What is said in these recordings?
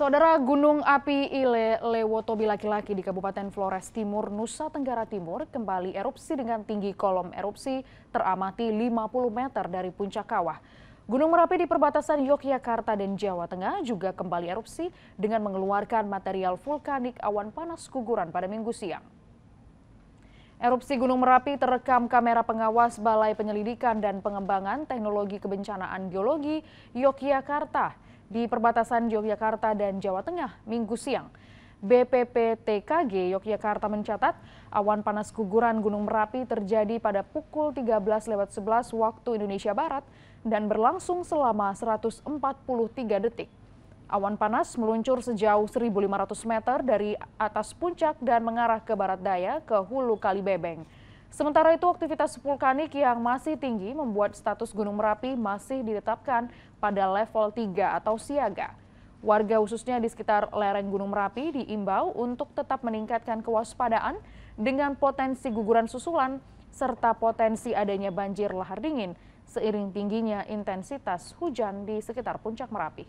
Saudara Gunung Api Ile Lewotobi laki-laki di Kabupaten Flores Timur, Nusa Tenggara Timur kembali erupsi dengan tinggi kolom erupsi teramati 50 meter dari puncak kawah. Gunung Merapi di perbatasan Yogyakarta dan Jawa Tengah juga kembali erupsi dengan mengeluarkan material vulkanik awan panas guguran pada minggu siang. Erupsi Gunung Merapi terekam kamera pengawas Balai Penyelidikan dan Pengembangan Teknologi Kebencanaan Geologi Yogyakarta di perbatasan Yogyakarta dan Jawa Tengah minggu siang. BPPTKG Yogyakarta mencatat awan panas guguran Gunung Merapi terjadi pada pukul 13.11 waktu Indonesia Barat dan berlangsung selama 143 detik. Awan panas meluncur sejauh 1.500 meter dari atas puncak dan mengarah ke barat daya ke hulu kali Bebeng. Sementara itu, aktivitas vulkanik yang masih tinggi membuat status Gunung Merapi masih ditetapkan pada level 3 atau siaga. Warga khususnya di sekitar lereng Gunung Merapi diimbau untuk tetap meningkatkan kewaspadaan dengan potensi guguran susulan serta potensi adanya banjir lahar dingin seiring tingginya intensitas hujan di sekitar puncak Merapi.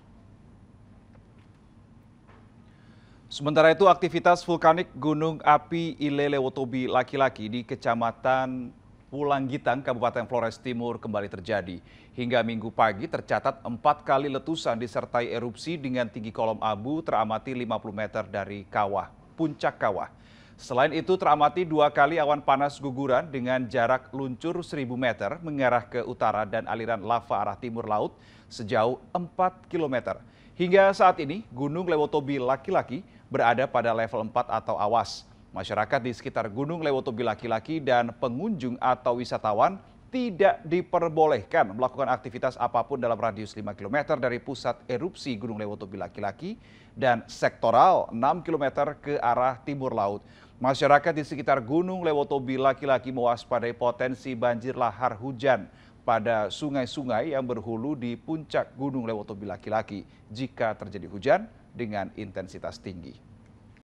Sementara itu aktivitas vulkanik Gunung Api Ilelewotobi Laki-Laki di Kecamatan Pulanggitang, Kabupaten Flores Timur kembali terjadi. Hingga minggu pagi tercatat empat kali letusan disertai erupsi dengan tinggi kolom abu teramati 50 meter dari kawah, puncak kawah. Selain itu teramati dua kali awan panas guguran dengan jarak luncur 1000 meter mengarah ke utara dan aliran lava arah timur laut sejauh 4 km. Hingga saat ini Gunung Lewotobi laki-laki berada pada level 4 atau awas. Masyarakat di sekitar Gunung Lewotobi laki-laki dan pengunjung atau wisatawan tidak diperbolehkan melakukan aktivitas apapun dalam radius 5 km dari pusat erupsi Gunung Lewoto Bilaki-Laki dan sektoral 6 km ke arah timur laut. Masyarakat di sekitar Gunung Lewoto Bilaki-Laki mewaspadai potensi banjir lahar hujan pada sungai-sungai yang berhulu di puncak Gunung Lewoto Bilaki-Laki jika terjadi hujan dengan intensitas tinggi.